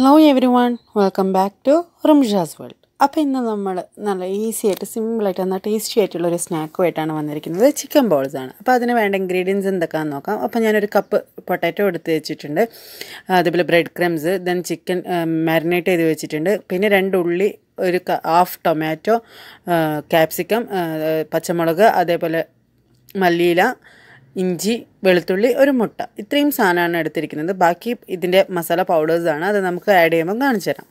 hello everyone welcome back to Rumsha's world അപ്പോൾ ഇന്ന് നമ്മൾ നല്ല ഈസി ആയിട്ട് സിമ്പിളായിട്ട് എന്നാൽ ടേസ്റ്റി ഒരു സ്നാക്കുമായിട്ടാണ് വന്നിരിക്കുന്നത് ചിക്കൻ ബോൾസ് ആണ് അപ്പോൾ അതിന് വേണ്ട ഇൻഗ്രീഡിയൻസ് എന്തൊക്കെയാണെന്ന് നോക്കാം അപ്പോൾ ഞാനൊരു കപ്പ് പൊട്ടാറ്റോ എടുത്ത് വെച്ചിട്ടുണ്ട് അതേപോലെ bread crumbs then chicken marinate ചെയ്ത് വെച്ചിട്ടുണ്ട് പിന്നെ രണ്ട് ഉള്ളി ഒരു ഹാഫ് ടൊമാറ്റോ ക്യാപ്സിക്കം പച്ചമുളക് അതേപോലെ മല്ലിയില ഇഞ്ചി വെളുത്തുള്ളി ഒരു മുട്ട ഇത്രയും സാധനമാണ് എടുത്തിരിക്കുന്നത് ബാക്കി ഇതിൻ്റെ മസാല പൗഡേഴ്സാണ് അത് നമുക്ക് ആഡ് ചെയ്യുമ്പോൾ കാണിച്ചു തരാം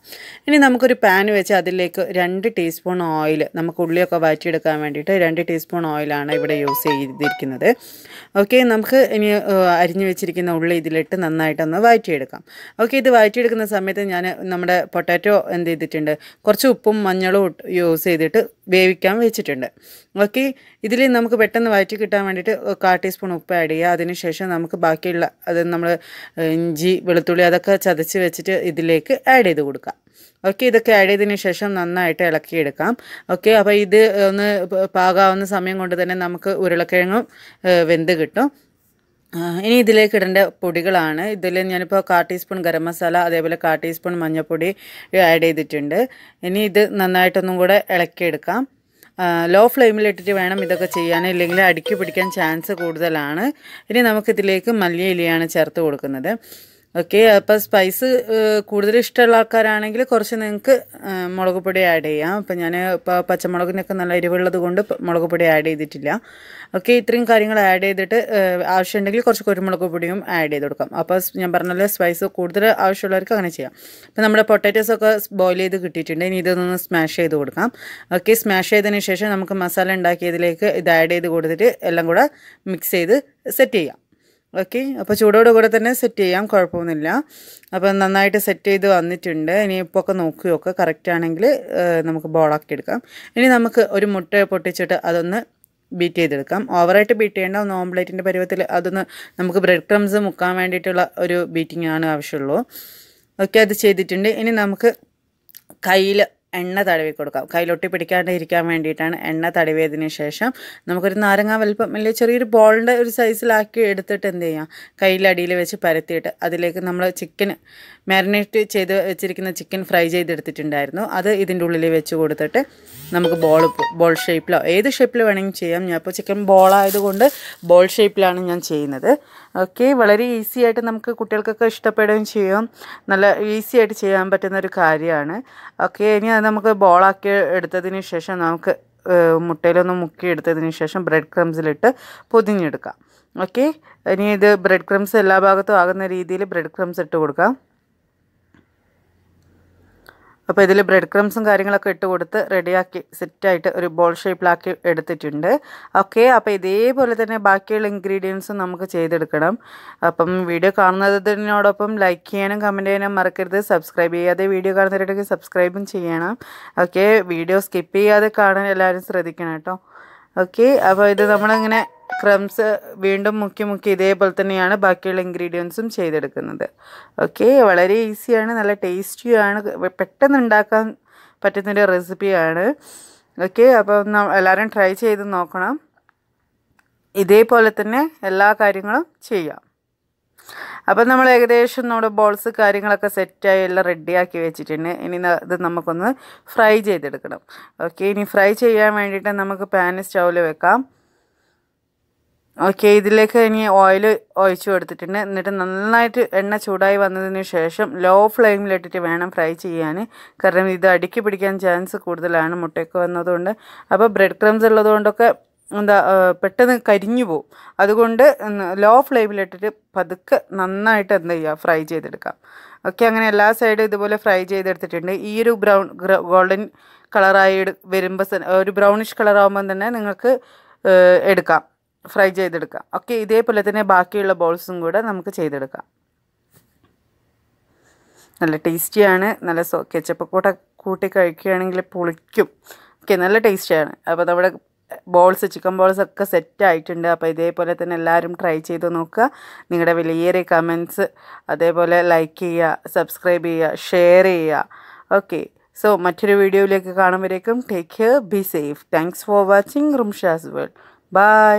ഇനി നമുക്കൊരു പാൻ വെച്ച് അതിലേക്ക് രണ്ട് ടീസ്പൂൺ ഓയിൽ നമുക്ക് ഉള്ളിയൊക്കെ വാറ്റിയെടുക്കാൻ വേണ്ടിയിട്ട് രണ്ട് ടീസ്പൂൺ ഓയിലാണ് ഇവിടെ യൂസ് ചെയ്തിരിക്കുന്നത് ഓക്കെ നമുക്ക് ഇനി അരിഞ്ഞു വെച്ചിരിക്കുന്ന ഉള്ളി ഇതിലിട്ട് നന്നായിട്ടൊന്ന് വാറ്റിയെടുക്കാം ഓക്കെ ഇത് വാറ്റിയെടുക്കുന്ന സമയത്ത് ഞാൻ നമ്മുടെ പൊട്ടാറ്റോ എന്ത് ചെയ്തിട്ടുണ്ട് കുറച്ച് ഉപ്പും മഞ്ഞളും യൂസ് ചെയ്തിട്ട് വേവിക്കാൻ വെച്ചിട്ടുണ്ട് ഓക്കെ ഇതിൽ നമുക്ക് പെട്ടെന്ന് വാറ്റി കിട്ടാൻ വേണ്ടിയിട്ട് കാ ടീസ്പൂൺ ഉപ്പ് ആഡ് ചെയ്യുക അതിന് ശേഷം നമുക്ക് ബാക്കിയുള്ള അത് നമ്മൾ ഇഞ്ചി വെളുത്തുള്ളി അതൊക്കെ ചതച്ച് വെച്ചിട്ട് ഇതിലേക്ക് ആഡ് ചെയ്ത് കൊടുക്കാം ഓക്കെ ഇതൊക്കെ ആഡ് ചെയ്തതിന് ശേഷം നന്നായിട്ട് ഇളക്കിയെടുക്കാം ഓക്കെ അപ്പോൾ ഇത് ഒന്ന് പാകാവുന്ന സമയം കൊണ്ട് തന്നെ നമുക്ക് ഉരുളക്കിഴങ്ങും വെന്ത് കിട്ടും ഇനി ഇതിലേക്ക് ഇടേണ്ട പൊടികളാണ് ഇതിൽ ഞാനിപ്പോൾ കാ ടീസ്പൂൺ ഗരം മസാല അതേപോലെ കാ ടീസ്പൂൺ മഞ്ഞൾപ്പൊടി ആഡ് ചെയ്തിട്ടുണ്ട് ഇനി ഇത് നന്നായിട്ടൊന്നും കൂടെ ഇളക്കിയെടുക്കാം ലോ ഫ്ലെയിമിലിട്ടിട്ട് വേണം ഇതൊക്കെ ചെയ്യാൻ ഇല്ലെങ്കിൽ അടുക്കി പിടിക്കാൻ ചാൻസ് കൂടുതലാണ് ഇനി നമുക്കിതിലേക്ക് മല്ലിയിലയാണ് ചേർത്ത് കൊടുക്കുന്നത് ഓക്കെ അപ്പോൾ സ്പൈസ് കൂടുതൽ ഇഷ്ടമുള്ള ആൾക്കാരാണെങ്കിൽ കുറച്ച് നിങ്ങൾക്ക് മുളക് പൊടി ആഡ് ചെയ്യാം അപ്പം ഞാൻ ഇപ്പോൾ പച്ചമുളകിനൊക്കെ നല്ല എരിവുള്ളത് കൊണ്ട് മുളക് പൊടി ആഡ് ചെയ്തിട്ടില്ല ഓക്കെ ഇത്രയും കാര്യങ്ങൾ ആഡ് ചെയ്തിട്ട് ആവശ്യമുണ്ടെങ്കിൽ കുറച്ച് കുരുമുളക് പൊടിയും ആഡ് ചെയ്ത് കൊടുക്കാം അപ്പോൾ ഞാൻ പറഞ്ഞല്ലോ സ്പൈസ് കൂടുതൽ ആവശ്യമുള്ളവർക്ക് അങ്ങനെ ചെയ്യാം അപ്പോൾ നമ്മുടെ പൊട്ടാറ്റോസൊക്കെ ഒക്കെ ബോയിൽ ചെയ്ത് കിട്ടിയിട്ടുണ്ട് ഇനി ഇതൊന്ന് സ്മാഷ് ചെയ്ത് കൊടുക്കാം ഓക്കെ സ്മാഷ് ചെയ്തതിന് ശേഷം നമുക്ക് മസാല ഉണ്ടാക്കിയതിലേക്ക് ഇത് ആഡ് ചെയ്ത് കൊടുത്തിട്ട് എല്ലാം കൂടെ മിക്സ് ചെയ്ത് സെറ്റ് ചെയ്യാം ഓക്കെ അപ്പോൾ ചൂടോട് കൂടെ തന്നെ സെറ്റ് ചെയ്യാം കുഴപ്പമൊന്നുമില്ല അപ്പോൾ നന്നായിട്ട് സെറ്റ് ചെയ്ത് വന്നിട്ടുണ്ട് ഇപ്പോൾ ഒക്കെ നോക്കുകയൊക്കെ കറക്റ്റ് ആണെങ്കിൽ നമുക്ക് ബോളാക്കി എടുക്കാം ഇനി നമുക്ക് ഒരു മുട്ട പൊട്ടിച്ചിട്ട് അതൊന്ന് ബീറ്റ് ചെയ്തെടുക്കാം ഓവറായിട്ട് ബീറ്റ് ചെയ്യേണ്ട ഒന്ന് ഓംപ്ലേറ്റിൻ്റെ പരുവത്തിൽ അതൊന്ന് നമുക്ക് ബ്രെഡ് ക്രംസ് മുക്കാൻ വേണ്ടിയിട്ടുള്ള ഒരു ബീറ്റിംഗ് ആണ് ആവശ്യമുള്ളൂ ഓക്കെ അത് ചെയ്തിട്ടുണ്ട് ഇനി നമുക്ക് കയ്യിൽ എണ്ണ തടവി കൊടുക്കാം കയ്യിലൊട്ടി പിടിക്കാണ്ട് ഇരിക്കാൻ വേണ്ടിയിട്ടാണ് എണ്ണ തടവിയതിന് ശേഷം നമുക്കൊരു നാരങ്ങ വലിപ്പം അല്ലെങ്കിൽ ചെറിയൊരു ബോളിൻ്റെ ഒരു സൈസിലാക്കി എടുത്തിട്ട് എന്ത് ചെയ്യാം കയ്യിലടിയിൽ വെച്ച് പരത്തിയിട്ട് അതിലേക്ക് നമ്മൾ ചിക്കൻ മാരിനേറ്റ് ചെയ്ത് വെച്ചിരിക്കുന്ന ചിക്കൻ ഫ്രൈ ചെയ്തെടുത്തിട്ടുണ്ടായിരുന്നു അത് ഇതിൻ്റെ ഉള്ളിൽ വെച്ച് കൊടുത്തിട്ട് നമുക്ക് ബോൾ ബോൾ ഷേപ്പിലോ ഏത് ഷേപ്പിൽ വേണമെങ്കിലും ചെയ്യാം ഞാൻ ഇപ്പോൾ ചിക്കൻ ബോളായതുകൊണ്ട് ബോൾ ഷേപ്പിലാണ് ഞാൻ ചെയ്യുന്നത് ഓക്കെ വളരെ ഈസി ആയിട്ട് നമുക്ക് കുട്ടികൾക്കൊക്കെ ഇഷ്ടപ്പെടുകയും ചെയ്യും നല്ല ഈസി ആയിട്ട് ചെയ്യാൻ പറ്റുന്ന ഒരു കാര്യമാണ് ഓക്കെ ഇനി അത് നമുക്ക് ബോളാക്കി എടുത്തതിന് ശേഷം നമുക്ക് മുട്ടയിലൊന്ന് മുക്കി എടുത്തതിന് ശേഷം ബ്രെഡ് ക്രംസിലിട്ട് പൊതിഞ്ഞെടുക്കാം ഓക്കെ ഇനി ഇത് ബ്രെഡ് ക്രംസ് എല്ലാ ഭാഗത്തും ആകുന്ന രീതിയിൽ ബ്രെഡ് ക്രംസ് ഇട്ട് കൊടുക്കാം അപ്പോൾ ഇതിൽ ബ്രെഡ് ക്രംസും കാര്യങ്ങളൊക്കെ ഇട്ട് കൊടുത്ത് റെഡിയാക്കി സെറ്റായിട്ട് ഒരു ബോൾ ഷേപ്പിലാക്കി എടുത്തിട്ടുണ്ട് ഓക്കെ അപ്പോൾ ഇതേപോലെ തന്നെ ബാക്കിയുള്ള ഇൻഗ്രീഡിയൻസും നമുക്ക് ചെയ്തെടുക്കണം അപ്പം വീഡിയോ കാണുന്നതിനോടൊപ്പം ലൈക്ക് ചെയ്യാനും കമൻറ്റ് ചെയ്യാനും മറക്കരുത് സബ്സ്ക്രൈബ് ചെയ്യാതെ വീഡിയോ കാണുന്നവരുണ്ടെങ്കിൽ സബ്സ്ക്രൈബും ചെയ്യണം ഓക്കെ വീഡിയോ സ്കിപ്പ് ചെയ്യാതെ കാണാൻ എല്ലാവരും ശ്രദ്ധിക്കണം കേട്ടോ ഓക്കെ അപ്പോൾ ഇത് നമ്മളിങ്ങനെ ക്രംസ് വീണ്ടും മുക്കി മുക്കി ഇതേപോലെ തന്നെയാണ് ബാക്കിയുള്ള ഇൻഗ്രീഡിയൻസും ചെയ്തെടുക്കുന്നത് ഓക്കെ വളരെ ഈസിയാണ് നല്ല ടേസ്റ്റിയാണ് പെട്ടെന്ന് ഉണ്ടാക്കാൻ പറ്റുന്നൊരു റെസിപ്പിയാണ് ഓക്കെ അപ്പോൾ എല്ലാവരും ട്രൈ ചെയ്ത് നോക്കണം ഇതേപോലെ തന്നെ എല്ലാ കാര്യങ്ങളും ചെയ്യാം അപ്പം നമ്മൾ ഏകദേശം നമ്മുടെ ബോൾസ് കാര്യങ്ങളൊക്കെ സെറ്റായി എല്ലാം റെഡിയാക്കി വെച്ചിട്ടുണ്ട് ഇനി ഇത് നമുക്കൊന്ന് ഫ്രൈ ചെയ്തെടുക്കണം ഓക്കെ ഇനി ഫ്രൈ ചെയ്യാൻ വേണ്ടിയിട്ട് നമുക്ക് പാൻ സ്റ്റൗവിൽ വെക്കാം ഓക്കെ ഇതിലേക്ക് ഇനി ഓയിൽ ഒഴിച്ച് കൊടുത്തിട്ടുണ്ട് എന്നിട്ട് നന്നായിട്ട് എണ്ണ ചൂടായി വന്നതിന് ശേഷം ലോ ഫ്ലെയിമിലിട്ടിട്ട് വേണം ഫ്രൈ ചെയ്യാൻ കാരണം ഇത് അടുക്കി പിടിക്കാൻ ചാൻസ് കൂടുതലാണ് മുട്ടയൊക്കെ വന്നതുകൊണ്ട് അപ്പോൾ ബ്രെഡ് ക്രംസ് ഉള്ളതുകൊണ്ടൊക്കെ എന്താ പെട്ടെന്ന് കരിഞ്ഞു പോവും അതുകൊണ്ട് ലോ ഫ്ലെയിമിലിട്ടിട്ട് പതുക്കെ നന്നായിട്ട് എന്ത് ചെയ്യുക ഫ്രൈ ചെയ്തെടുക്കാം ഓക്കെ അങ്ങനെ എല്ലാ സൈഡും ഇതുപോലെ ഫ്രൈ ചെയ്തെടുത്തിട്ടുണ്ട് ഈ ഒരു ബ്രൗൺ ഗോൾഡൻ കളറായി വരുമ്പോൾ ഒരു ബ്രൗണിഷ് കളറാകുമ്പം തന്നെ നിങ്ങൾക്ക് എടുക്കാം ഫ്രൈ ചെയ്തെടുക്കാം ഓക്കെ ഇതേപോലെ തന്നെ ബാക്കിയുള്ള ബോൾസും കൂടെ നമുക്ക് ചെയ്തെടുക്കാം നല്ല ടേസ്റ്റിയാണ് നല്ല സോ കെച്ചപ്പ് കൂട്ട കൂട്ടി കഴിക്കുകയാണെങ്കിൽ പുളിക്കും ഓക്കെ നല്ല ടേസ്റ്റിയാണ് അപ്പോൾ നമ്മുടെ ബോൾസ് ചിക്കൻ ബോൾസ് ഒക്കെ സെറ്റ് ആയിട്ടുണ്ട് അപ്പോൾ ഇതേപോലെ തന്നെ എല്ലാവരും ട്രൈ ചെയ്ത് നോക്കുക നിങ്ങളുടെ വലിയേറിയ കമൻസ് അതേപോലെ ലൈക്ക് ചെയ്യുക സബ്സ്ക്രൈബ് ചെയ്യുക ഷെയർ ചെയ്യുക ഓക്കെ സോ മറ്റൊരു വീഡിയോയിലേക്ക് കാണുമ്പോഴേക്കും take care be safe thanks for watching Rumsha's world by